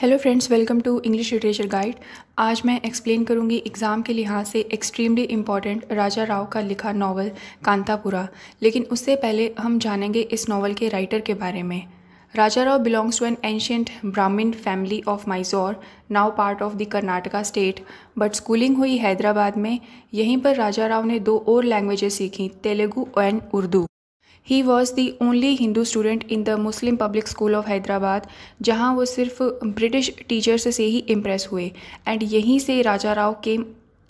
Hello friends welcome to English literature guide आज मैं explain करूंगी एग्ज़ाम के लिहाज से एक्सट्रीमली इम्पॉर्टेंट राजा राव का लिखा नावल कांतापुरा लेकिन उससे पहले हम जानेंगे इस नावल के राइटर के बारे में Raja Rao belongs to an ancient Brahmin family of Mysore now part of the Karnataka state but schooling हुई हैदराबाद में यहीं पर राजा राव ने दो और लैंग्वेजेस सीखी Telugu and Urdu he was the only Hindu student in the Muslim public school of Hyderabad जहाँ वो सिर्फ ब्रिटिश टीचर्स से ही इम्प्रेस हुए एंड यहीं से Raja Rao came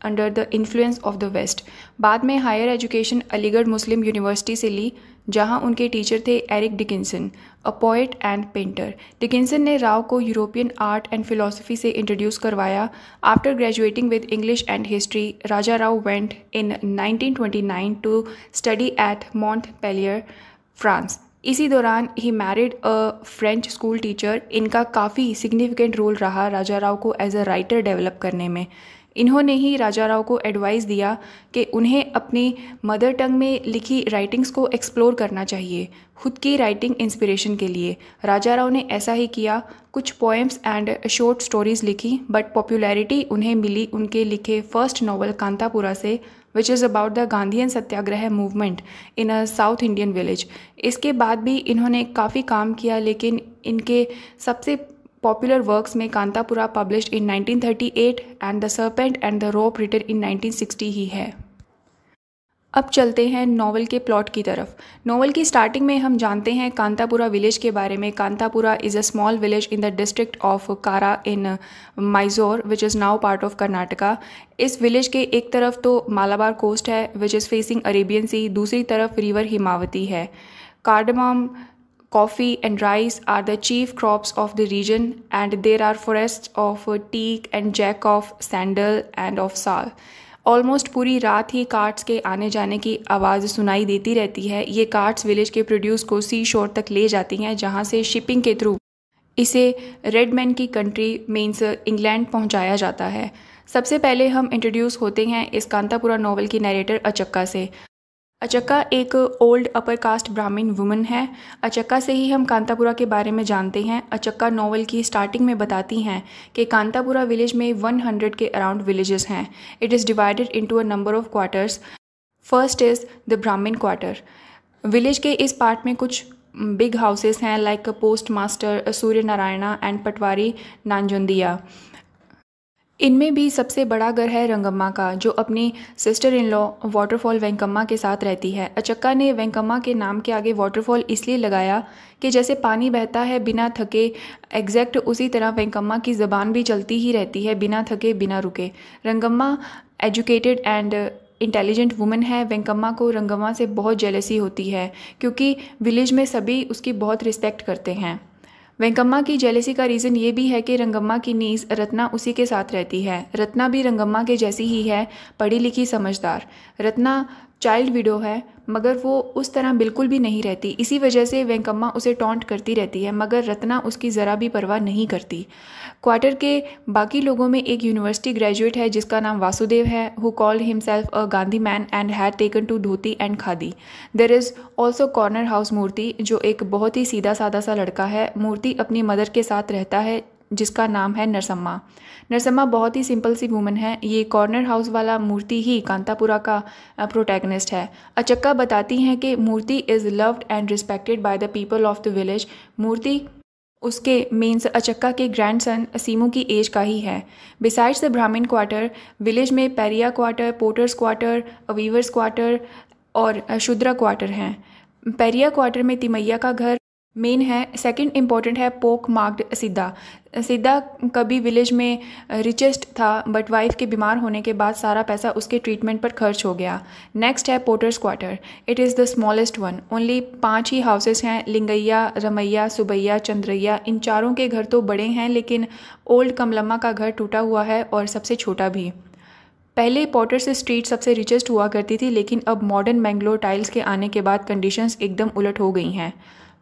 under the influence of the west बाद में higher education Aligarh Muslim University से ली जहां उनके टीचर थे Eric Dickinson a poet and painter Dickinson ने राव को यूरोपियन आर्ट एंड फिलोसफी से इंट्रोड्यूस करवाया after graduating with English and history Raja Rao went in nineteen twenty nine to study at Montpellier France इसी दौरान ही married a French school teacher इनका काफ़ी significant role रहा राजा राव को एज अ राइटर डेवलप करने में इन्होंने ही राजा राव को एडवाइस दिया कि उन्हें अपने मदर टंग में लिखी राइटिंग्स को एक्सप्लोर करना चाहिए खुद की राइटिंग इंस्पिरेशन के लिए राजा राव ने ऐसा ही किया कुछ पोएम्स एंड शॉर्ट स्टोरीज़ लिखी बट पॉपुलैरिटी उन्हें मिली उनके लिखे फर्स्ट नावल कांतापुरा से which is about the Gandhian satyagraha movement in a South Indian village इसके बाद भी इन्होंने काफ़ी काम किया लेकिन इनके सबसे popular works में कांतापुरा published in 1938 and The Serpent and the Rope written in 1960 ही है अब चलते हैं नॉवल के प्लॉट की तरफ नावल की स्टार्टिंग में हम जानते हैं कांतापुरा विलेज के बारे में Kanthapura is a small village in the district of Kara in Mysore which is now part of Karnataka इस विलेज के एक तरफ तो मालाबार कोस्ट है which is facing Arabian Sea दूसरी तरफ रिवर हिमावती है cardamom Coffee and rice are the chief crops of the region, and there are forests of uh, teak and jack of sandal and of sal. Almost पूरी रात ही carts के आने जाने की आवाज़ सुनाई देती रहती है ये कार्ट्स विलेज के प्रोड्यूस को सी शोर तक ले जाती हैं जहाँ से शिपिंग के थ्रू इसे रेडमैन की कंट्री मीन्स इंग्लैंड पहुँचाया जाता है सबसे पहले हम इंट्रोड्यूस होते हैं इस कांतापुरा नावल की नरेटर अचक्का से अचक्का एक old upper caste Brahmin woman है अचक्का से ही हम कांतापुरा के बारे में जानते हैं अचक्का नोवेल की स्टार्टिंग में बताती हैं कि कांतापुरा विलेज में 100 के अराउंड विलेजेस हैं it is divided into a number of quarters first is the Brahmin quarter village के इस पार्ट में कुछ बिग हाउसेस हैं like post master Surya Narayana and patwari Nanjundia इनमें भी सबसे बड़ा घर है रंगम्मा का जो अपनी sister in law Waterfall Venkamma के साथ रहती है अचक्का ने वेंकम्मा के नाम के आगे वाटरफॉल इसलिए लगाया कि जैसे पानी बहता है बिना थके एग्जैक्ट उसी तरह वेंकम्मा की ज़बान भी चलती ही रहती है बिना थके बिना रुके Rangamma educated and intelligent women है वेंकम्मा को रंगम्मा से बहुत जेलसी होती है क्योंकि विलेज में सभी उसकी बहुत रिस्पेक्ट करते हैं वेंकम्मा की जेलेसी का रीज़न ये भी है कि रंगम्मा की नीस रत्ना उसी के साथ रहती है रत्ना भी रंगम्मा के जैसी ही है पढ़ी लिखी समझदार रत्ना चाइल्ड विडो है मगर वो उस तरह बिल्कुल भी नहीं रहती इसी वजह से वेंकम्मा उसे टॉन्ट करती रहती है मगर रत्ना उसकी ज़रा भी परवाह नहीं करती क्वार्टर के बाकी लोगों में एक यूनिवर्सिटी ग्रेजुएट है जिसका नाम वासुदेव है who called himself a Gandhi man and had taken to dhoti and khadi there is also corner house Moorthy जो एक बहुत ही सीधा साधा सा लड़का है मूर्ति अपनी मदर के साथ रहता है जिसका नाम है नरसम्मा नरसम्मा बहुत ही सिंपल सी वूमन है ये कॉर्नर हाउस वाला मूर्ति ही कांतापुरा का प्रोटैगनिस्ट है अचक्का बताती हैं कि Moorthy is loved and respected by the people of the village Moorthy उसके मीन्स अचक्का के ग्रैंड सन असीमू की एज का ही है besides the Brahmin quarter village में pariah quarter potters quarter weavers quarter और शुद्रा क्वार्टर हैं पैरिया क्वार्टर में तिमैया का घर मेन है सेकंड इम्पॉर्टेंट है पोक मार्क्ड सिद्धा सिद्धा कभी विलेज में रिचेस्ट uh, था बट वाइफ के बीमार होने के बाद सारा पैसा उसके ट्रीटमेंट पर खर्च हो गया नेक्स्ट है potters quarter it is the smallest one only पांच ही हाउसेस हैं लिंगैया रमैया सुबैया चंद्रैया इन चारों के घर तो बड़े हैं लेकिन ओल्ड कमलम्मा का घर टूटा हुआ है और सबसे छोटा भी पहले पॉटर्स स्ट्रीट सबसे रिचेस्ट हुआ करती थी लेकिन अब मॉडर्न मैंगलोर टाइल्स के आने के बाद कंडीशंस एकदम उलट हो गई हैं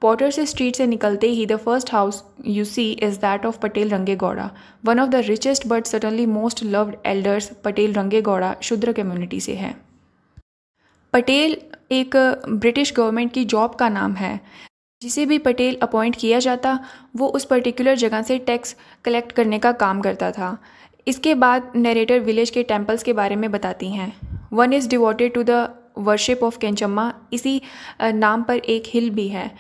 पॉटर से स्ट्रीट से निकलते ही the first house you see is that of Patel Range Gowda one of the richest but suddenly most loved elders Patel Range Gowda Shudra community से है पटेल एक ब्रिटिश uh, गवर्नमेंट की जॉब का नाम है जिसे भी पटेल अपॉइंट किया जाता वो उस पर्टिकुलर जगह से टैक्स कलेक्ट करने का काम करता था इसके बाद नरेटर विलेज के टेम्पल्स के बारे में बताती हैं one is devoted to the worship of Kenchamma इसी uh, नाम पर एक हिल भी है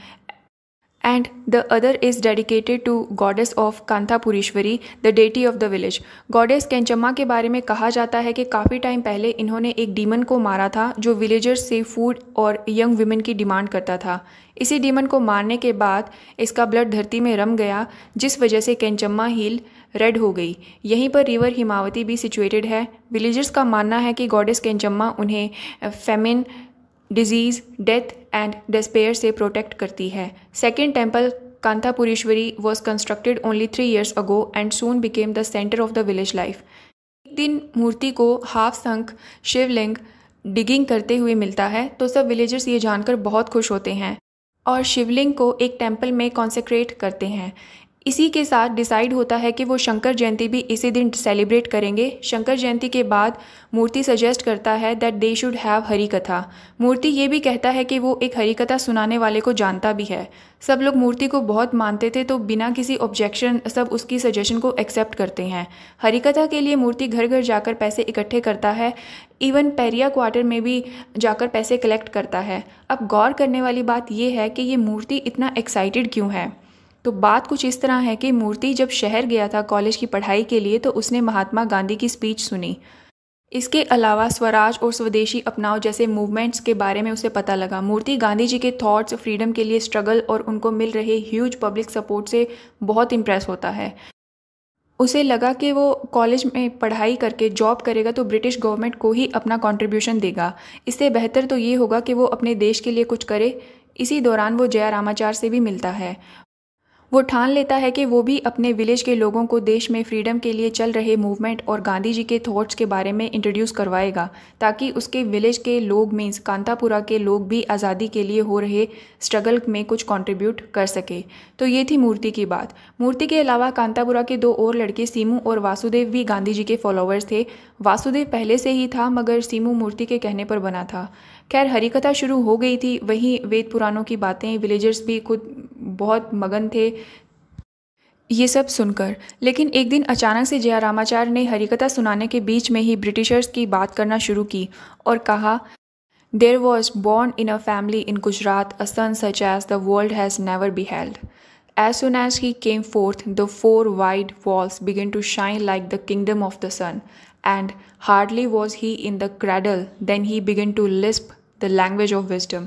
and the other is dedicated to goddess of Kanthapurishwari the deity of the village. Goddess Kenchamma के बारे में कहा जाता है कि काफ़ी टाइम पहले इन्होंने एक डीमन को मारा था जो विलेजर्स से फूड और यंग वुमेन की डिमांड करता था इसी डीमन को मारने के बाद इसका ब्लड धरती में रम गया जिस वजह से कैंचम्मा हिल रेड हो गई यहीं पर रिवर हिमावती भी सिचुएटेड है विलेजर्स का मानना है कि गॉडेस कैंचम्मा उन्हें famine disease death and despair से प्रोटेक्ट करती है second temple Kanthapurishwari was constructed only three years ago and soon became the centre of the village life एक दिन मूर्ति को हाफ संख शिवलिंग डिगिंग करते हुए मिलता है तो सब विलेजर्स ये जानकर बहुत खुश होते हैं और शिवलिंग को एक टेम्पल में कॉन्सेक्रेट करते हैं इसी के साथ डिसाइड होता है कि वो शंकर जयंती भी इसी दिन सेलिब्रेट करेंगे शंकर जयंती के बाद मूर्ति सजेस्ट करता है that they should have harikatha Moorthy ये भी कहता है कि वो एक हरी कथा सुनाने वाले को जानता भी है सब लोग मूर्ति को बहुत मानते थे तो बिना किसी ऑब्जेक्शन सब उसकी सजेशन को एक्सेप्ट करते हैं हरी कथा के लिए मूर्ति घर घर जाकर पैसे इकट्ठे करता है इवन पेरिया क्वार्टर में भी जाकर पैसे कलेक्ट करता है अब गौर करने वाली बात यह है कि ये मूर्ति इतना एक्साइटेड क्यों है तो बात कुछ इस तरह है कि मूर्ति जब शहर गया था कॉलेज की पढ़ाई के लिए तो उसने महात्मा गांधी की स्पीच सुनी इसके अलावा स्वराज और स्वदेशी अपनाओ जैसे मूवमेंट्स के बारे में उसे पता लगा मूर्ति गांधी जी के थॉट्स फ्रीडम के लिए स्ट्रगल और उनको मिल रहे ह्यूज पब्लिक सपोर्ट से बहुत इम्प्रेस होता है उसे लगा कि वो कॉलेज में पढ़ाई करके जॉब करेगा तो ब्रिटिश गवर्नमेंट को ही अपना कंट्रीब्यूशन देगा इससे बेहतर तो ये होगा कि वो अपने देश के लिए कुछ करे इसी दौरान वो जया रामाचार से भी मिलता है वो ठान लेता है कि वो भी अपने विलेज के लोगों को देश में फ्रीडम के लिए चल रहे मूवमेंट और गांधी जी के थॉट्स के बारे में इंट्रोड्यूस करवाएगा ताकि उसके विलेज के लोग मीन्स कांतापुरा के लोग भी आज़ादी के लिए हो रहे स्ट्रगल में कुछ कंट्रीब्यूट कर सके तो ये थी मूर्ति की बात मूर्ति के अलावा कांतापुरा के दो और लड़के सीमू और वासुदेव भी गांधी जी के फॉलोअर्स थे वासुदेव पहले से ही था मगर सीमू मूर्ति के कहने पर बना था खैर हरिकथा शुरू हो गई थी वहीं वेद पुराणों की बातें विलेजर्स भी खुद बहुत मगन थे ये सब सुनकर लेकिन एक दिन अचानक से जया रामाचार्य ने हरिकथा सुनाने के बीच में ही ब्रिटिशर्स की बात करना शुरू की और कहा there was born in a family in Gujarat a son such as the world has never beheld as soon as he came forth the four wide walls begin to shine like the kingdom of the sun and hardly was he in the cradle then he begin to lisp the language of wisdom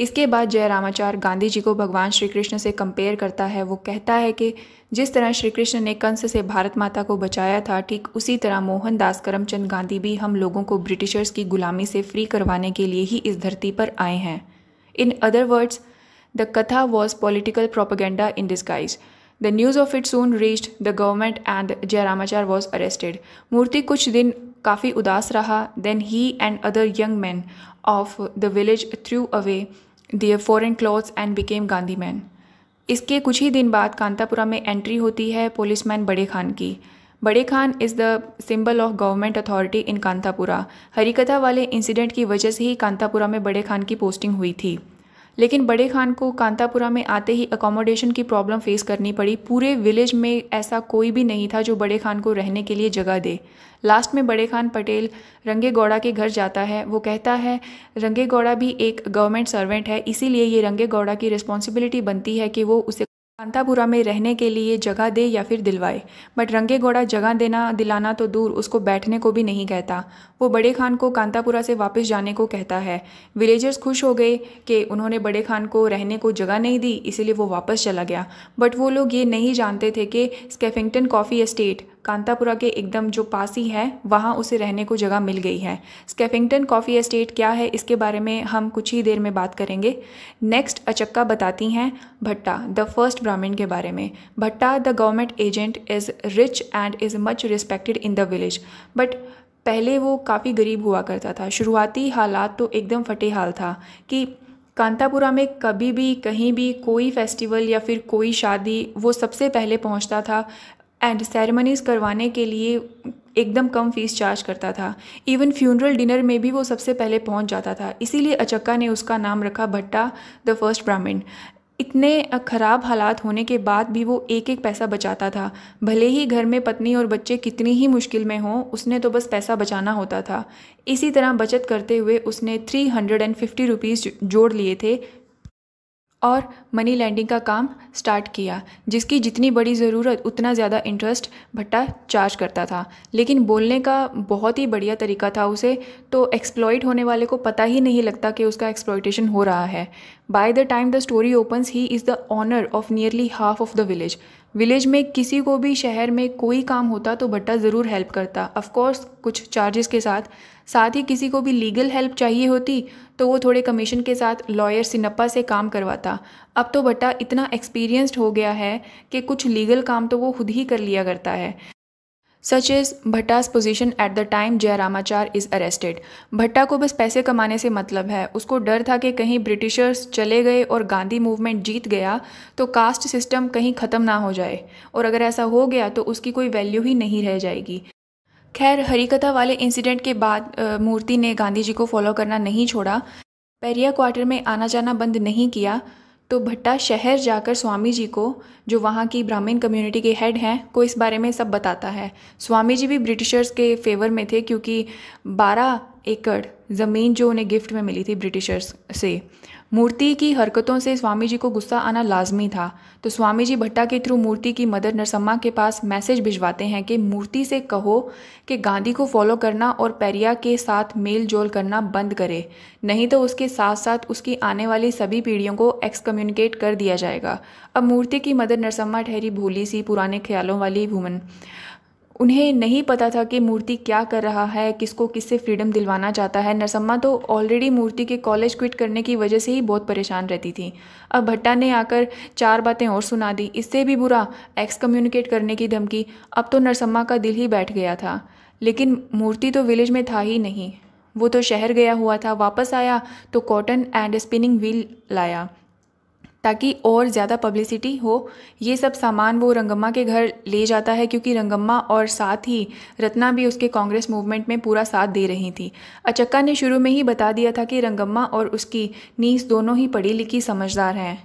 इसके बाद जय रामाचार गांधी जी को भगवान श्री कृष्ण से compare करता है वो कहता है कि जिस तरह श्री कृष्ण ने कंस से भारत माता को बचाया था ठीक उसी तरह मोहनदास करमचंद गांधी भी हम लोगों को ब्रिटिशर्स की गुलामी से फ्री करवाने के लिए ही इस धरती पर आए हैं in other words the katha was political propaganda in disguise the news of it soon reached the government and Jayaramachar was arrested Moorthy कुछ दिन काफ़ी उदास रहा then he and other young man of the village threw away their foreign clothes and became Gandhi man इसके कुछ ही दिन बाद कांतापुरा में एंट्री होती है पुलिसमैन बड़े खान की Bade Khan is the symbol of government authority in Kanthapura harikatha वाले इंसिडेंट की वजह से ही कांतापुरा में बड़े खान की पोस्टिंग हुई थी लेकिन बड़े खान को कांतापुरा में आते ही अकोमोडेशन की प्रॉब्लम फेस करनी पड़ी पूरे विलेज में ऐसा कोई भी नहीं था जो बड़े खान को रहने के लिए जगह दे लास्ट में बड़े खान पटेल रंगे गौड़ा के घर जाता है वो कहता है रंगे गौड़ा भी एक गवर्नमेंट सर्वेंट है इसीलिए ये रंगे गौड़ा की रिस्पॉन्सिबिलिटी बनती है कि वो उसे कांतापुरा में रहने के लिए जगह दे या फिर दिलवाए बट रंगे घोड़ा जगह देना दिलाना तो दूर उसको बैठने को भी नहीं कहता वो बड़े खान को कांतापुरा से वापस जाने को कहता है विलेजर्स खुश हो गए कि उन्होंने बड़े खान को रहने को जगह नहीं दी इसीलिए वो वापस चला गया बट वो लोग ये नहीं जानते थे कि स्केफिंगटन कॉफ़ी एस्टेट कांतापुरा के एकदम जो पास ही है वहाँ उसे रहने को जगह मिल गई है स्केफिंगटन कॉफ़ी एस्टेट क्या है इसके बारे में हम कुछ ही देर में बात करेंगे नेक्स्ट अचक्का बताती हैं भट्टा द फर्स्ट ब्राह्मण के बारे में Bhatta the government agent is rich and is much respected in the village but पहले वो काफ़ी गरीब हुआ करता था शुरुआती हालात तो एकदम फटे हाल था कि कांतापुरा में कभी भी कहीं भी कोई फेस्टिवल या फिर कोई शादी वो सबसे पहले पहुंचता था एंड सेरेमनीज़ करवाने के लिए एकदम कम फीस चार्ज करता था इवन फ्यूनरल डिनर में भी वो सबसे पहले पहुंच जाता था इसीलिए अचक्का ने उसका नाम रखा भट्टा द फर्स्ट ब्राह्मण इतने ख़राब हालात होने के बाद भी वो एक एक पैसा बचाता था भले ही घर में पत्नी और बच्चे कितनी ही मुश्किल में हों उसने तो बस पैसा बचाना होता था इसी तरह बचत करते हुए उसने three hundred and fifty rupees जोड़ लिए थे और मनी लैंडिंग का काम स्टार्ट किया जिसकी जितनी बड़ी ज़रूरत उतना ज़्यादा इंटरेस्ट भट्टा चार्ज करता था लेकिन बोलने का बहुत ही बढ़िया तरीका था उसे तो एक्सप्लॉयट होने वाले को पता ही नहीं लगता कि उसका एक्सप्लॉयटेशन हो रहा है by the time the story opens he is the owner of nearly half of the village village में किसी को भी शहर में कोई काम होता तो भट्टा ज़रूर हेल्प करता अफकोर्स कुछ चार्जेस के साथ साथ ही किसी को भी लीगल हेल्प चाहिए होती तो वो थोड़े कमीशन के साथ लॉयर सिनप्पा से काम करवाता अब तो भट्टा इतना एक्सपीरियंस्ड हो गया है कि कुछ लीगल काम तो वो खुद ही कर लिया करता है such is Bhatta's position at the time Jayaramachar is arrested Bhatta को बस पैसे कमाने से मतलब है उसको डर था कि कहीं ब्रिटिशर्स चले गए और गांधी मूवमेंट जीत गया तो कास्ट सिस्टम कहीं ख़त्म ना हो जाए और अगर ऐसा हो गया तो उसकी कोई वैल्यू ही नहीं रह जाएगी खैर हरिकथा वाले इंसिडेंट के बाद मूर्ति ने गांधी जी को फॉलो करना नहीं छोड़ा पेरिया क्वार्टर में आना जाना बंद नहीं किया तो भट्टा शहर जाकर स्वामी जी को जो वहाँ की ब्राह्मण कम्युनिटी के हेड हैं को इस बारे में सब बताता है स्वामी जी भी ब्रिटिशर्स के फेवर में थे क्योंकि बारह एकड़ ज़मीन जो उन्हें गिफ्ट में मिली थी ब्रिटिशर्स से मूर्ति की हरकतों से स्वामी जी को गुस्सा आना लाजमी था तो स्वामी जी भट्टा के थ्रू मूर्ति की मदर नरसम्मा के पास मैसेज भिजवाते हैं कि मूर्ति से कहो कि गांधी को फॉलो करना और पैरिया के साथ मेल जोल करना बंद करे नहीं तो उसके साथ साथ उसकी आने वाली सभी पीढ़ियों को एक्सकम्युनिकेट कर दिया जाएगा अब मूर्ति की मदर नरसम्मा ठहरी भोली सी पुराने ख्यालों वाली वुमन उन्हें नहीं पता था कि मूर्ति क्या कर रहा है किसको किससे फ्रीडम दिलवाना चाहता है नरसम्मा तो ऑलरेडी मूर्ति के कॉलेज क्विट करने की वजह से ही बहुत परेशान रहती थी अब भट्टा ने आकर चार बातें और सुना दी इससे भी बुरा एक्स कम्युनिकेट करने की धमकी अब तो नरसम्मा का दिल ही बैठ गया था लेकिन मूर्ति तो विलेज में था ही नहीं वो तो शहर गया हुआ था वापस आया तो कॉटन एंड स्पिनिंग व्हील लाया ताकि और ज़्यादा पब्लिसिटी हो ये सब सामान वो रंगम्मा के घर ले जाता है क्योंकि रंगम्मा और साथ ही रत्ना भी उसके कांग्रेस मूवमेंट में पूरा साथ दे रही थी अचक्का ने शुरू में ही बता दिया था कि रंगम्मा और उसकी नीस दोनों ही पढ़ी लिखी समझदार हैं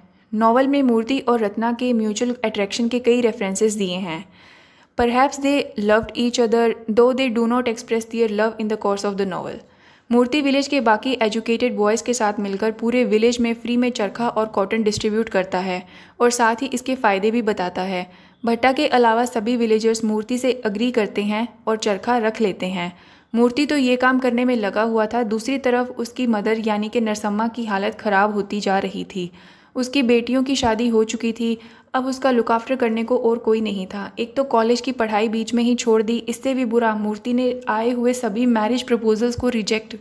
नावल में मूर्ति और रत्ना के म्यूचुअल अट्रैक्शन के कई रेफरेंसेस दिए हैं perhaps they loved each other though they do not express their love in the course of the novel Moorthy village के बाकी एजुकेटेड बॉयज़ के साथ मिलकर पूरे विलेज में फ्री में चरखा और कॉटन डिस्ट्रीब्यूट करता है और साथ ही इसके फ़ायदे भी बताता है भट्टा के अलावा सभी विलेजर्स मूर्ति से अग्री करते हैं और चरखा रख लेते हैं मूर्ति तो ये काम करने में लगा हुआ था दूसरी तरफ उसकी मदर यानी कि नरसम्मा की हालत ख़राब होती जा रही थी उसकी बेटियों की शादी हो चुकी थी अब उसका लुकाफ्टर करने को और कोई नहीं था एक तो कॉलेज की पढ़ाई बीच में ही छोड़ दी इससे भी बुरा मूर्ति ने आए हुए सभी मैरिज प्रपोजल्स को रिजेक्ट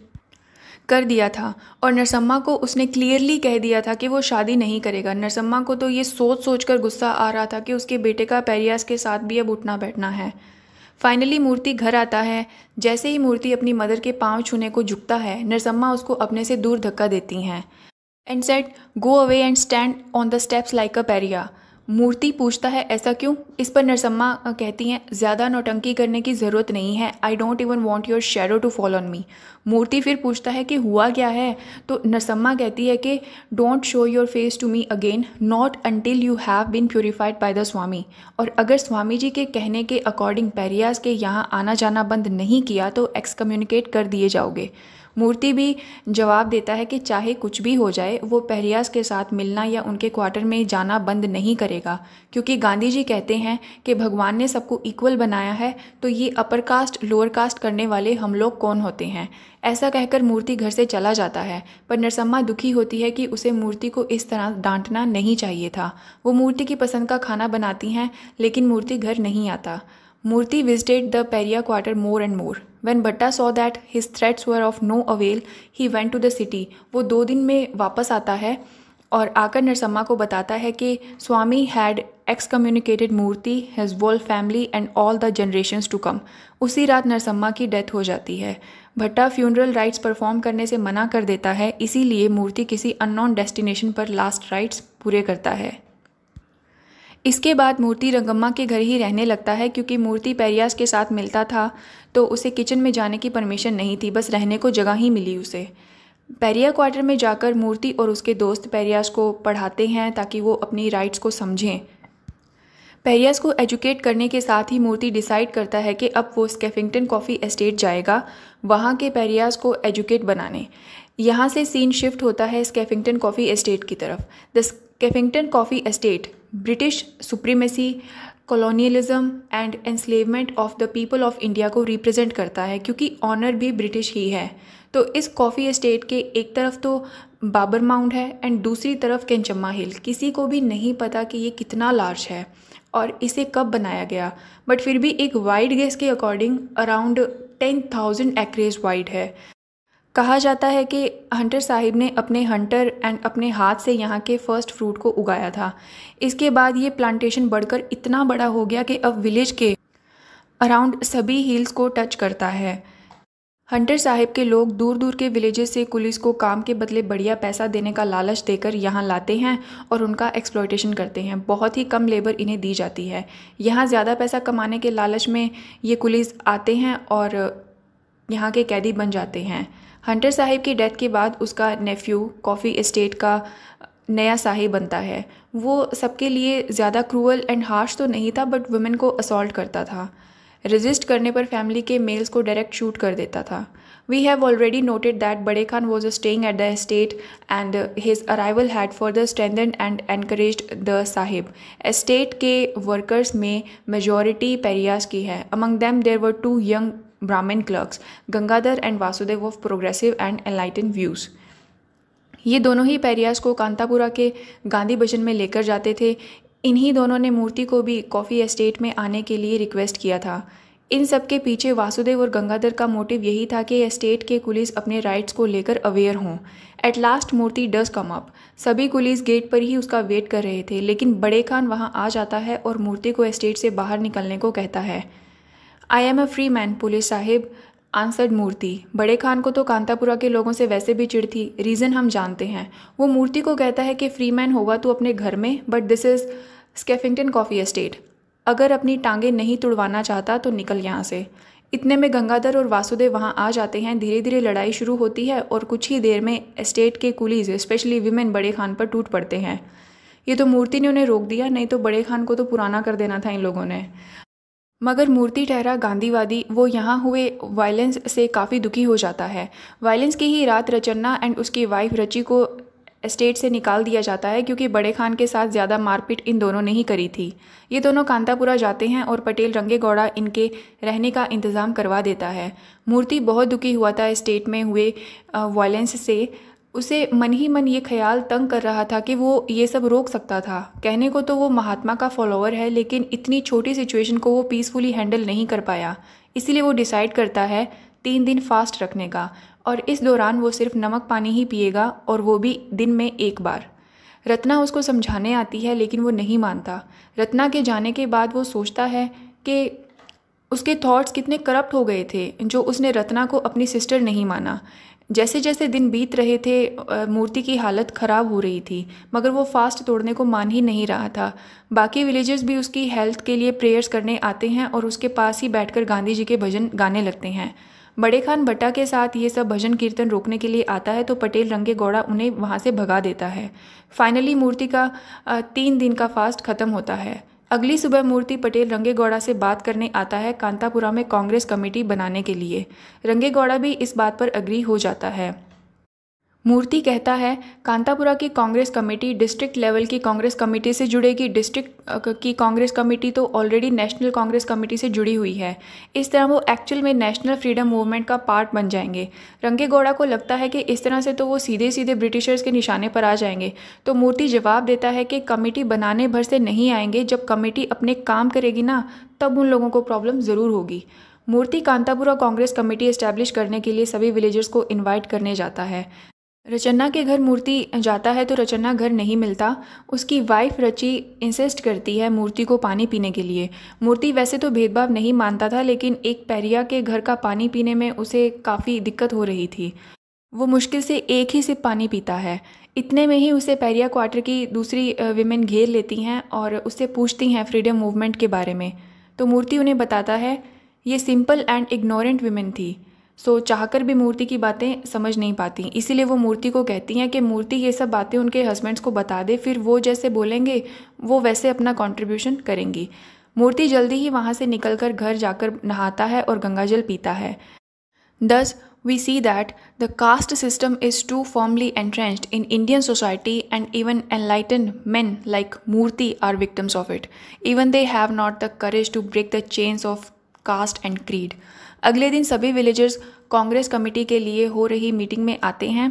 कर दिया था और नरसम्मा को उसने क्लियरली कह दिया था कि वो शादी नहीं करेगा नरसम्मा को तो ये सोच सोच कर गुस्सा आ रहा था कि उसके बेटे का पैरियास के साथ भी अब उठना बैठना है फाइनली मूर्ति घर आता है जैसे ही मूर्ति अपनी मदर के पाँव छूने को झुकता है नरसम्मा उसको अपने से दूर धक्का देती हैं and said go away and stand on the steps like a pariah Moorthy पूछता है ऐसा क्यों इस पर नरसम्मा कहती हैं ज़्यादा नौटंकी करने की ज़रूरत नहीं है I don't even want your shadow to follow on me Moorthy फिर पूछता है कि हुआ क्या है तो नरसम्मा कहती है कि don't show your face to me again not until you have been purified by the swami और अगर स्वामी जी के कहने के अकॉर्डिंग पैरियाज के यहाँ आना जाना बंद नहीं किया तो एक्सकम्युनिकेट कर दिए जाओगे मूर्ति भी जवाब देता है कि चाहे कुछ भी हो जाए वो पहरियाज के साथ मिलना या उनके क्वार्टर में जाना बंद नहीं करेगा क्योंकि गांधी जी कहते हैं कि भगवान ने सबको इक्वल बनाया है तो ये अपर कास्ट लोअर कास्ट करने वाले हम लोग कौन होते हैं ऐसा कहकर मूर्ति घर से चला जाता है पर नरसम्मा दुखी होती है कि उसे मूर्ति को इस तरह डांटना नहीं चाहिए था वो मूर्ति की पसंद का खाना बनाती हैं लेकिन मूर्ति घर नहीं आता Moorthy visited the pariah quarter more and more when Bhatta saw that his threats were of no avail he went to the city वो दो दिन में वापस आता है और आकर नरसम्मा को बताता है कि swami had excommunicated Moorthy has whole family and all the generations to come उसी रात नरसम्मा की डेथ हो जाती है भट्टा फ्यूनरल राइट्स परफॉर्म करने से मना कर देता है इसीलिए मूर्ति किसी अननोन डेस्टिनेशन पर लास्ट राइट्स पूरे करता है इसके बाद मूर्ति रंगम्मा के घर ही रहने लगता है क्योंकि मूर्ति पैरियास के साथ मिलता था तो उसे किचन में जाने की परमिशन नहीं थी बस रहने को जगह ही मिली उसे पैरिया क्वार्टर में जाकर मूर्ति और उसके दोस्त पैरियास को पढ़ाते हैं ताकि वो अपनी राइट्स को समझें पैरियास को एजुकेट करने के साथ ही मूर्ति डिसाइड करता है कि अब वो स्केफिंगटन कॉफ़ी एस्टेट जाएगा वहाँ के पैरियास को एजुकेट बनाने यहाँ से सीन शिफ्ट होता है स्केफिंगटन कॉफ़ी एस्टेट की तरफ the Skeffington coffee estate British supremacy colonialism and enslavement of the people of India को रिप्रेजेंट करता है क्योंकि ऑनर भी ब्रिटिश ही है तो इस कॉफ़ी एस्टेट के एक तरफ तो बाबर माउंट है एंड दूसरी तरफ कैंचम्मा हिल किसी को भी नहीं पता कि ये कितना लार्ज है और इसे कब बनाया गया बट फिर भी एक वाइड गेस के according around ten thousand acreage wide है कहा जाता है कि हंटर साहिब ने अपने हंटर एंड अपने हाथ से यहाँ के फ़र्स्ट फ्रूट को उगाया था इसके बाद ये प्लांटेशन बढ़कर इतना बड़ा हो गया कि अब विलेज के अराउंड सभी हिल्स को टच करता है हंटर साहिब के लोग दूर दूर के विलेजेस से पुलिस को काम के बदले बढ़िया पैसा देने का लालच देकर यहाँ लाते हैं और उनका एक्सप्लोटेशन करते हैं बहुत ही कम लेबर इन्हें दी जाती है यहाँ ज़्यादा पैसा कमाने के लालच में ये पुलिस आते हैं और यहाँ के कैदी बन जाते हैं हंटर साहिब की डेथ के बाद उसका नेफ्यू कॉफ़ी इस्टेट का नया साहिब बनता है वो सबके लिए ज़्यादा क्रूअल एंड हार्श तो नहीं था बट वुमेन को असोल्ट करता था रजिस्ट करने पर फैमिली के मेल्स को डायरेक्ट शूट कर देता था we have already noted that Bade Khan was staying at the estate and his arrival had further strengthen and encourage the sahib estate के वर्कर्स में मेजॉरिटी पेरियाज की है among them there were two young Brahmin clerks Gangadhar and Vasudev of progressive and enlighten views ये दोनों ही पैरियाज को कांतापुरा के गांधी भजन में लेकर जाते थे इन्हीं दोनों ने मूर्ति को भी कॉफ़ी एस्टेट में आने के लिए रिक्वेस्ट किया था इन सब के पीछे वासुदेव और गंगाधर का मोटिव यही था कि एस्टेट के कुलिस अपने राइट्स को लेकर अवेयर हों at last Moorthy does come up सभी कुलिस गेट पर ही उसका वेट कर रहे थे लेकिन बड़े खान वहाँ आ जाता है और मूर्ति को एस्टेट से बाहर निकलने को कहता है I am a free man police sahib answered Moorthy Bade Khan को तो कांतापुरा के लोगों से वैसे भी चिड़ थी रीज़न हम जानते हैं वो मूर्ति को कहता है कि फ्री मैन होगा तो अपने घर में but this is Skeffington coffee estate अगर अपनी टांगें नहीं तुड़वाना चाहता तो निकल यहाँ से इतने में गंगाधर और वासुदेव वहाँ आ जाते हैं धीरे धीरे लड़ाई शुरू होती है और कुछ ही देर में एस्टेट के कुलीज स्पेशली वीमेन बड़े खान पर टूट पड़ते हैं ये तो मूर्ति ने उन्हें रोक दिया नहीं तो बड़े खान को तो पुराना कर देना था इन लोगों ने मगर मूर्ति ठहरा गांधीवादी वो यहाँ हुए वायलेंस से काफ़ी दुखी हो जाता है वायलेंस की ही रात रचन्ना एंड उसकी वाइफ रची को एस्टेट से निकाल दिया जाता है क्योंकि बड़े खान के साथ ज़्यादा मारपीट इन दोनों ने ही करी थी ये दोनों कांतापुरा जाते हैं और पटेल रंगे गौड़ा इनके रहने का इंतज़ाम करवा देता है मूर्ति बहुत दुखी हुआ था इस्टेट में हुए वायलेंस से उसे मन ही मन ये ख्याल तंग कर रहा था कि वो ये सब रोक सकता था कहने को तो वो महात्मा का फॉलोअर है लेकिन इतनी छोटी सिचुएशन को वो पीसफुली हैंडल नहीं कर पाया इसीलिए वो डिसाइड करता है तीन दिन फास्ट रखने का और इस दौरान वो सिर्फ नमक पानी ही पिएगा और वो भी दिन में एक बार रत्ना उसको समझाने आती है लेकिन वो नहीं मानता रत्ना के जाने के बाद वो सोचता है कि उसके थॉट्स कितने करप्ट हो गए थे जो उसने रत्ना को अपनी सिस्टर नहीं माना जैसे जैसे दिन बीत रहे थे मूर्ति की हालत ख़राब हो रही थी मगर वो फास्ट तोड़ने को मान ही नहीं रहा था बाकी विलेजर्स भी उसकी हेल्थ के लिए प्रेयर्स करने आते हैं और उसके पास ही बैठकर गांधी जी के भजन गाने लगते हैं बड़े खान भट्टा के साथ ये सब भजन कीर्तन रोकने के लिए आता है तो पटेल रंगे गौड़ा उन्हें वहाँ से भगा देता है फाइनली मूर्ति का तीन दिन का फास्ट खत्म होता है अगली सुबह मूर्ति पटेल रंगे गौड़ा से बात करने आता है कांतापुरा में कांग्रेस कमेटी बनाने के लिए रंगे गौड़ा भी इस बात पर अग्री हो जाता है मूर्ति कहता है कांतापुरा की कांग्रेस कमेटी डिस्ट्रिक्ट लेवल की कांग्रेस कमेटी से जुड़ेगी डिस्ट्रिक्ट की कांग्रेस कमेटी तो ऑलरेडी नेशनल कांग्रेस कमेटी से जुड़ी हुई है इस तरह वो एक्चुअल में नेशनल फ्रीडम मूवमेंट का पार्ट बन जाएंगे रंगे गौड़ा को लगता है कि इस तरह से तो वो सीधे सीधे ब्रिटिशर्स के निशाने पर आ जाएंगे तो मूर्ति जवाब देता है कि कमेटी बनाने भर से नहीं आएंगे जब कमेटी अपने काम करेगी ना तब उन लोगों को प्रॉब्लम ज़रूर होगी मूर्ति कांतापुरा कांग्रेस कमेटी इस्टेब्लिश करने के लिए सभी विलेजर्स को इनवाइट करने जाता है रचन्ना के घर मूर्ति जाता है तो रचन्ना घर नहीं मिलता उसकी वाइफ रची इंसिस्ट करती है मूर्ति को पानी पीने के लिए मूर्ति वैसे तो भेदभाव नहीं मानता था लेकिन एक पैरिया के घर का पानी पीने में उसे काफ़ी दिक्कत हो रही थी वो मुश्किल से एक ही सिप पानी पीता है इतने में ही उसे पैरिया क्वार्टर की दूसरी विमेन घेर लेती हैं और उससे पूछती हैं फ्रीडम मूवमेंट के बारे में तो मूर्ति उन्हें बताता है ये सिंपल एंड इग्नोरेंट वीमेन थी सो चाहकर भी मूर्ति की बातें समझ नहीं पाती इसीलिए वो मूर्ति को कहती हैं कि मूर्ति ये सब बातें उनके हस्बैंड्स को बता दे फिर वो जैसे बोलेंगे वो वैसे अपना कॉन्ट्रीब्यूशन करेंगी मूर्ति जल्दी ही वहाँ से निकलकर घर जाकर नहाता है और गंगा जल पीता है thus we see that the caste system is too formally entrenched in Indian society and even enlighten man like Moorthy are victims of it even they have not the courage to break the change of caste and creed अगले दिन सभी villagers Congress committee के लिए हो रही meeting में आते हैं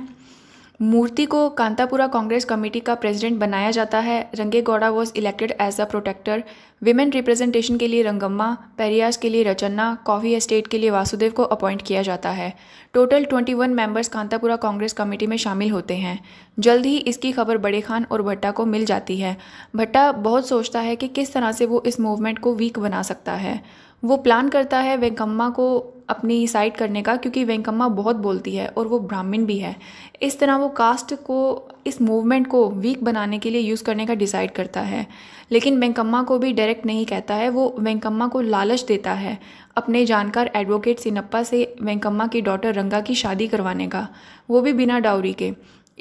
मूर्ति को कांतापुरा कांग्रेस कमेटी का प्रेसिडेंट बनाया जाता है Range Gowda was elected as a protector women representation के लिए रंगम्मा पेरियाज के लिए रचन्ना कॉफी एस्टेट के लिए वासुदेव को अपॉइंट किया जाता है total 21 members Kanthapura Congress committee में शामिल होते हैं जल्द ही इसकी खबर बड़े खान और भट्टा को मिल जाती है भट्टा बहुत सोचता है कि किस तरह से वो इस मूवमेंट को वीक बना सकता है वो प्लान करता है वेंकम्मा को अपनी साइड करने का क्योंकि वेंकम्मा बहुत बोलती है और वो ब्राह्मण भी है इस तरह वो कास्ट को इस मूवमेंट को वीक बनाने के लिए यूज़ करने का डिसाइड करता है लेकिन वेंकम्मा को भी डायरेक्ट नहीं कहता है वो वेंकम्मा को लालच देता है अपने जानकार एडवोकेट सिनप्पा से वेंकम्मा की डॉटर रंगा की शादी करवाने का वो भी बिना डाउरी के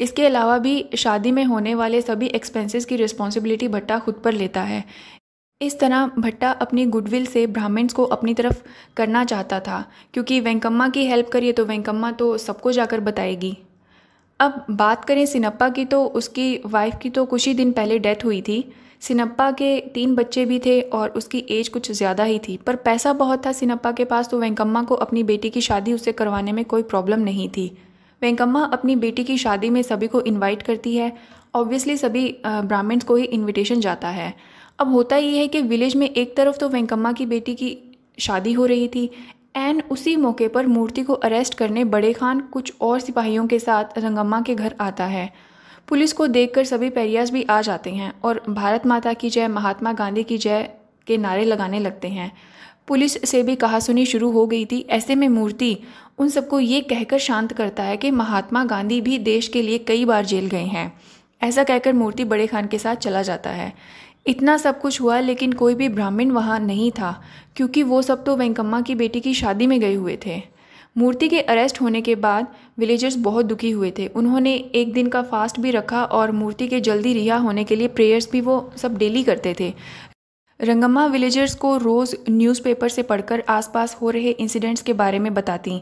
इसके अलावा भी शादी में होने वाले सभी एक्सपेंसेस की रिस्पॉन्सिबिलिटी भट्टा खुद पर लेता है इस तरह भट्टा अपनी गुडविल से ब्राह्मण्स को अपनी तरफ करना चाहता था क्योंकि वेंकम्मा की हेल्प करिए तो वेंकम्मा तो सबको जाकर बताएगी अब बात करें सिनप्पा की तो उसकी वाइफ की तो कुछ ही दिन पहले डेथ हुई थी सिनप्पा के तीन बच्चे भी थे और उसकी एज कुछ ज़्यादा ही थी पर पैसा बहुत था सिनप्पा के पास तो वेंकम्मा को अपनी बेटी की शादी उसे करवाने में कोई प्रॉब्लम नहीं थी वेंकम्मा अपनी बेटी की शादी में सभी को इनवाइट करती है ऑब्वियसली सभी ब्राह्मण्स को ही इनविटेशन जाता है अब होता ये है कि विलेज में एक तरफ तो वेंकम्मा की बेटी की शादी हो रही थी एंड उसी मौके पर मूर्ति को अरेस्ट करने बड़े खान कुछ और सिपाहियों के साथ रंगम्मा के घर आता है पुलिस को देखकर सभी पैरियाज भी आ जाते हैं और भारत माता की जय महात्मा गांधी की जय के नारे लगाने लगते हैं पुलिस से भी कहा सुनी शुरू हो गई थी ऐसे में मूर्ति उन सबको ये कहकर शांत करता है कि महात्मा गांधी भी देश के लिए कई बार जेल गए हैं ऐसा कहकर मूर्ति बड़े खान के साथ चला जाता है इतना सब कुछ हुआ लेकिन कोई भी ब्राह्मण वहाँ नहीं था क्योंकि वो सब तो वेंकम्मा की बेटी की शादी में गए हुए थे मूर्ति के अरेस्ट होने के बाद विलेजर्स बहुत दुखी हुए थे उन्होंने एक दिन का फास्ट भी रखा और मूर्ति के जल्दी रिहा होने के लिए प्रेयर्स भी वो सब डेली करते थे रंगम्मा विलेजर्स को रोज़ न्यूज़पेपर से पढ़कर आसपास हो रहे इंसिडेंट्स के बारे में बताती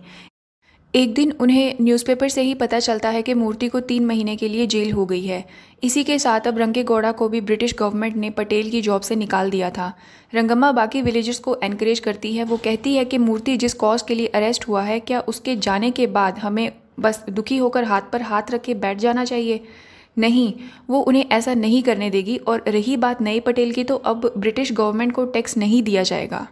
एक दिन उन्हें न्यूज़पेपर से ही पता चलता है कि मूर्ति को तीन महीने के लिए जेल हो गई है इसी के साथ अब रंगे गौड़ा को भी ब्रिटिश गवर्नमेंट ने पटेल की जॉब से निकाल दिया था रंगम्मा बाकी विलेजर्स को एनकरेज करती है वो कहती है कि मूर्ति जिस कॉज के लिए अरेस्ट हुआ है क्या उसके जाने के बाद हमें बस दुखी होकर हाथ पर हाथ रखे बैठ जाना चाहिए नहीं वो उन्हें ऐसा नहीं करने देगी और रही बात नए पटेल की तो अब ब्रिटिश गवर्नमेंट को टैक्स नहीं दिया जाएगा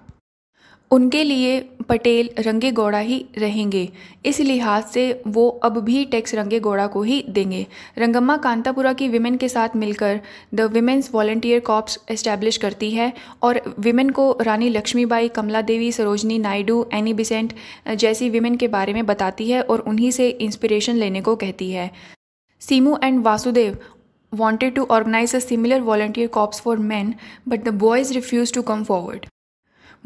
उनके लिए पटेल रंगे गौड़ा ही रहेंगे इस लिहाज से वो अब भी टैक्स रंगे गौड़ा को ही देंगे रंगम्मा कांतापुरा की विमेन के साथ मिलकर the women's volunteer corps establish करती है और विमेन को रानी लक्ष्मीबाई कमला देवी सरोजनी नायडू एनी बिसेंट जैसी विमेन के बारे में बताती है और उन्हीं से इंस्पिरेशन लेने को कहती है Seemu and Vasudev wanted to organise a similar volunteer corps for man but the boys refuse to come forward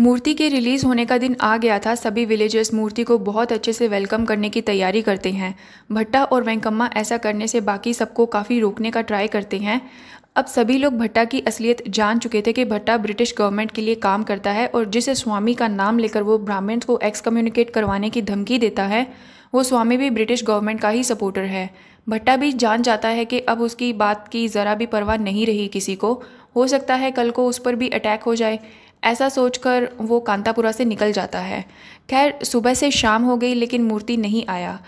Murthy के रिलीज़ होने का दिन आ गया था सभी विलेजर्स मूर्ति को बहुत अच्छे से वेलकम करने की तैयारी करते हैं भट्टा और वेंकम्मा ऐसा करने से बाकी सबको काफ़ी रोकने का ट्राई करते हैं अब सभी लोग भट्टा की असलियत जान चुके थे कि भट्टा ब्रिटिश गवर्नमेंट के लिए काम करता है और जिस स्वामी का नाम लेकर वो ब्राह्मण्स को एक्सकम्युनिकेट करवाने की धमकी देता है वो स्वामी भी ब्रिटिश गवर्नमेंट का ही सपोर्टर है भट्टा भी जान जाता है कि अब उसकी बात की ज़रा भी परवाह नहीं रही किसी को हो सकता है कल को उस पर भी अटैक हो जाए ऐसा सोचकर वो कांतापुरा से निकल जाता है खैर सुबह से शाम हो गई लेकिन मूर्ति नहीं आया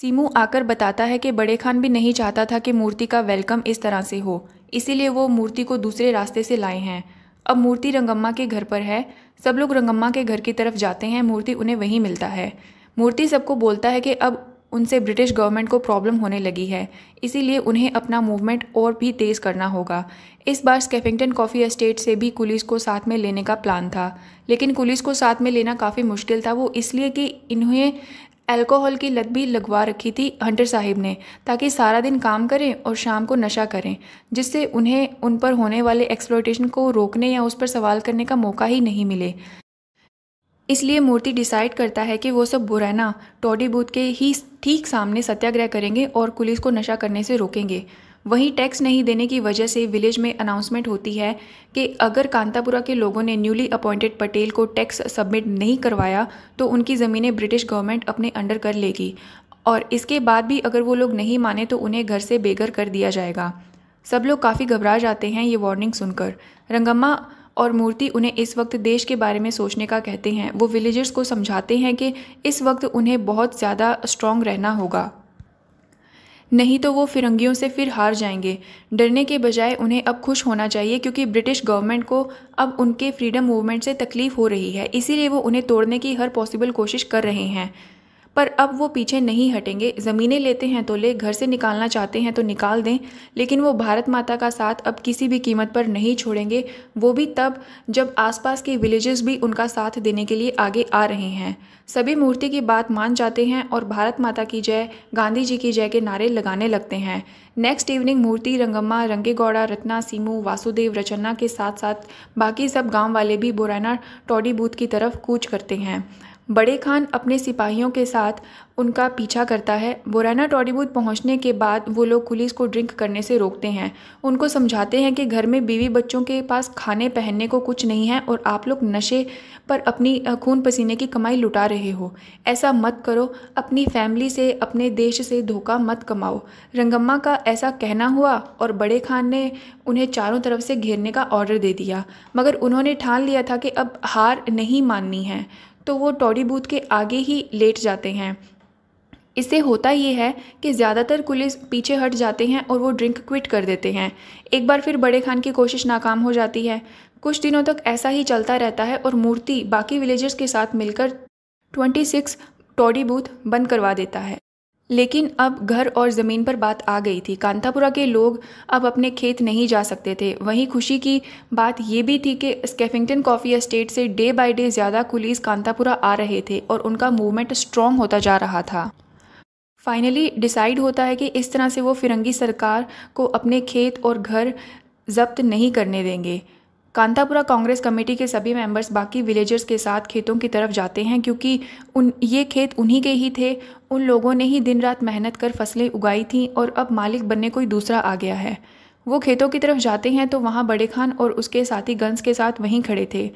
सीमू आकर बताता है कि बड़े खान भी नहीं चाहता था कि मूर्ति का वेलकम इस तरह से हो इसीलिए वो मूर्ति को दूसरे रास्ते से लाए हैं अब मूर्ति रंगम्मा के घर पर है सब लोग रंगम्मा के घर की तरफ जाते हैं मूर्ति उन्हें वहीं मिलता है मूर्ति सबको बोलता है कि अब उनसे ब्रिटिश गवर्नमेंट को प्रॉब्लम होने लगी है इसीलिए उन्हें अपना मूवमेंट और भी तेज़ करना होगा इस बार स्केफिंगटन कॉफ़ी एस्टेट से भी कुलिस को साथ में लेने का प्लान था लेकिन कुलिस को साथ में लेना काफ़ी मुश्किल था वो इसलिए कि इन्हें अल्कोहल की लत भी लगवा रखी थी हंटर साहिब ने ताकि सारा दिन काम करें और शाम को नशा करें जिससे उन्हें उन पर होने वाले एक्सप्लोटेशन को रोकने या उस पर सवाल करने का मौका ही नहीं मिले इसलिए मूर्ति डिसाइड करता है कि वो सब बुरा ना टॉडी बूथ के ही ठीक सामने सत्याग्रह करेंगे और पुलिस को नशा करने से रोकेंगे वहीं टैक्स नहीं देने की वजह से विलेज में अनाउंसमेंट होती है कि अगर कांतापुरा के लोगों ने न्यूली अपॉइंटेड पटेल को टैक्स सबमिट नहीं करवाया तो उनकी ज़मीनें ब्रिटिश गवर्नमेंट अपने अंडर कर लेगी और इसके बाद भी अगर वो लोग नहीं माने तो उन्हें घर से बेघर कर दिया जाएगा सब लोग काफ़ी घबरा जाते हैं ये वार्निंग सुनकर रंगम्मा और मूर्ति उन्हें इस वक्त देश के बारे में सोचने का कहते हैं वो विलेजर्स को समझाते हैं कि इस वक्त उन्हें बहुत ज़्यादा स्ट्रॉन्ग रहना होगा नहीं तो वो फिरंगियों से फिर हार जाएंगे डरने के बजाय उन्हें अब खुश होना चाहिए क्योंकि ब्रिटिश गवर्नमेंट को अब उनके फ्रीडम मूवमेंट से तकलीफ हो रही है इसीलिए वो उन्हें तोड़ने की हर पॉसिबल कोशिश कर रहे हैं पर अब वो पीछे नहीं हटेंगे ज़मीनें लेते हैं तो ले घर से निकालना चाहते हैं तो निकाल दें लेकिन वो भारत माता का साथ अब किसी भी कीमत पर नहीं छोड़ेंगे वो भी तब जब आसपास के विलेजेस भी उनका साथ देने के लिए आगे आ रहे हैं सभी मूर्ति की बात मान जाते हैं और भारत माता की जय गांधी जी की जय के नारे लगाने लगते हैं नेक्स्ट इवनिंग मूर्ति रंगम्मा रंगेगौड़ा रत्ना सीमू वासुदेव रचना के साथ साथ बाकी सब गांव वाले भी बुराना टॉडी बूथ की तरफ कूच करते हैं बड़े खान अपने सिपाहियों के साथ उनका पीछा करता है बोराना टॉडीबूथ पहुंचने के बाद वो लोग पुलिस को ड्रिंक करने से रोकते हैं उनको समझाते हैं कि घर में बीवी बच्चों के पास खाने पहनने को कुछ नहीं है और आप लोग नशे पर अपनी खून पसीने की कमाई लुटा रहे हो ऐसा मत करो अपनी फैमिली से अपने देश से धोखा मत कमाओ रंगम्मा का ऐसा कहना हुआ और बड़े खान ने उन्हें चारों तरफ से घेरने का ऑर्डर दे दिया मगर उन्होंने ठान लिया था कि अब हार नहीं माननी है तो वो टॉडी बूथ के आगे ही लेट जाते हैं इससे होता ये है कि ज़्यादातर कुलिस पीछे हट जाते हैं और वो ड्रिंक क्विट कर देते हैं एक बार फिर बड़े खान की कोशिश नाकाम हो जाती है कुछ दिनों तक ऐसा ही चलता रहता है और मूर्ति बाकी विलेजर्स के साथ मिलकर 26 टॉडी बूथ बंद करवा देता है लेकिन अब घर और ज़मीन पर बात आ गई थी कांतापुरा के लोग अब अपने खेत नहीं जा सकते थे वहीं खुशी की बात ये भी थी कि स्केफिंगटन कॉफ़ी एस्टेट से डे बाय डे ज़्यादा कुलीस कांतापुरा आ रहे थे और उनका मूवमेंट स्ट्रॉन्ग होता जा रहा था फाइनली डिसाइड होता है कि इस तरह से वो फिरंगी सरकार को अपने खेत और घर जब्त नहीं करने देंगे कांतापुरा कांग्रेस कमेटी के सभी मेंबर्स बाकी विलेजर्स के साथ खेतों की तरफ जाते हैं क्योंकि उन ये खेत उन्हीं के ही थे उन लोगों ने ही दिन रात मेहनत कर फसलें उगाई थी और अब मालिक बनने कोई दूसरा आ गया है वो खेतों की तरफ जाते हैं तो वहाँ बड़े खान और उसके साथी गन्स के साथ वहीं खड़े थे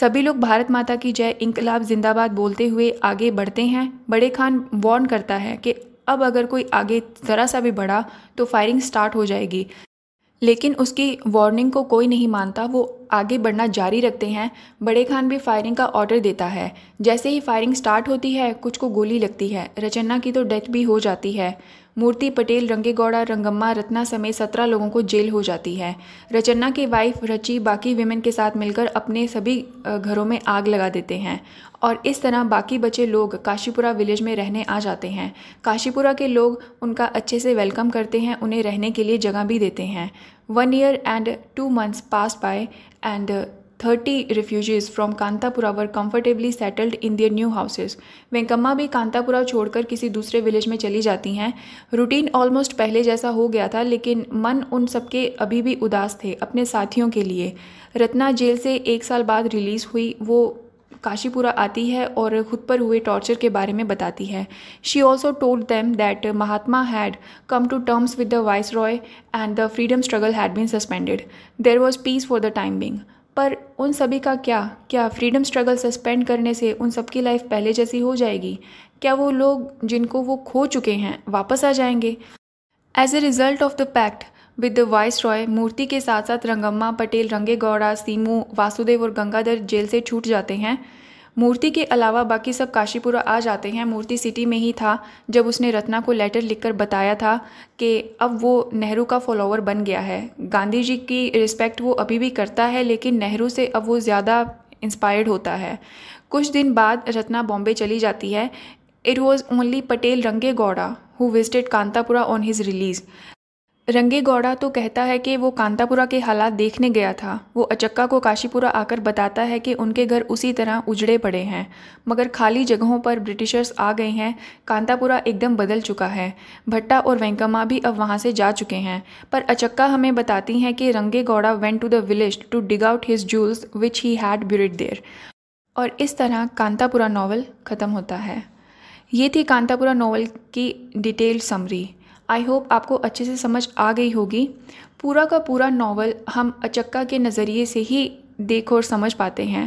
सभी लोग भारत माता की जय इंकलाब जिंदाबाद बोलते हुए आगे बढ़ते हैं बड़े खान वार्न करता है कि अब अगर कोई आगे ज़रा सा भी बढ़ा तो फायरिंग स्टार्ट हो जाएगी लेकिन उसकी वार्निंग को कोई नहीं मानता वो आगे बढ़ना जारी रखते हैं बड़े खान भी फायरिंग का ऑर्डर देता है जैसे ही फायरिंग स्टार्ट होती है कुछ को गोली लगती है रचना की तो डेथ भी हो जाती है मूर्ति पटेल रंगेगौड़ा रंगम्मा रत्ना समेत सत्रह लोगों को जेल हो जाती है रचन्ना की वाइफ रची बाकी विमेन के साथ मिलकर अपने सभी घरों में आग लगा देते हैं और इस तरह बाकी बचे लोग काशीपुरा विलेज में रहने आ जाते हैं काशीपुरा के लोग उनका अच्छे से वेलकम करते हैं उन्हें रहने के लिए जगह भी देते हैं one year and two months pass by and thirty refugees from Kanthapura were comfortably settled in their new houses Venkamma भी कांतापुरा छोड़कर किसी दूसरे विलेज में चली जाती हैं रूटीन ऑलमोस्ट पहले जैसा हो गया था लेकिन मन उन सबके अभी भी उदास थे अपने साथियों के लिए रत्ना जेल से एक साल बाद रिलीज़ हुई वो काशीपुरा आती है और खुद पर हुए टॉर्चर के बारे में बताती है she also told them that Mahatma had come to terms with the viceroy and the freedom struggle had been suspended there was peace for the time being पर उन सभी का क्या क्या फ्रीडम स्ट्रगल सस्पेंड करने से उन सबकी लाइफ पहले जैसी हो जाएगी क्या वो लोग जिनको वो खो चुके हैं वापस आ जाएंगे as a result of the pact with the viceroy Murthy के साथ साथ रंगम्मा पटेल रंगे गौड़ा सीमू वासुदेव और गंगाधर जेल से छूट जाते हैं मूर्ति के अलावा बाकी सब काशीपुरा आ जाते हैं मूर्ति सिटी में ही था जब उसने रत्ना को लेटर लिखकर बताया था कि अब वो नेहरू का फॉलोवर बन गया है गांधी जी की रिस्पेक्ट वो अभी भी करता है लेकिन नेहरू से अब वो ज़्यादा इंस्पायर्ड होता है कुछ दिन बाद रत्ना बॉम्बे चली जाती है it was only Patel Range Gowda who visited Kanthapura on his release Range Gowda तो कहता है कि वो कांतापुरा के हालात देखने गया था वो अचक्का को काशीपुरा आकर बताता है कि उनके घर उसी तरह उजड़े पड़े हैं मगर खाली जगहों पर ब्रिटिशर्स आ गए हैं कांतापुरा एकदम बदल चुका है भट्टा और वेंकम्मा भी अब वहाँ से जा चुके हैं पर अचक्का हमें बताती हैं कि Range Gowda went to the village to dig out his jewels which he had buried there और इस तरह कांतापुरा नावल ख़त्म होता है ये थी कांतापुरा नावल की डिटेल समरी आई होप आपको अच्छे से समझ आ गई होगी पूरा का पूरा नावल हम अचक्का के नज़रिए से ही देख और समझ पाते हैं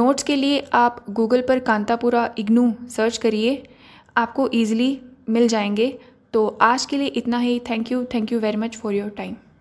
नोट्स के लिए आप गूगल पर कांतापुरा इग्नू सर्च करिए आपको ईजिली मिल जाएंगे तो आज के लिए इतना ही thank you thank you very much for your time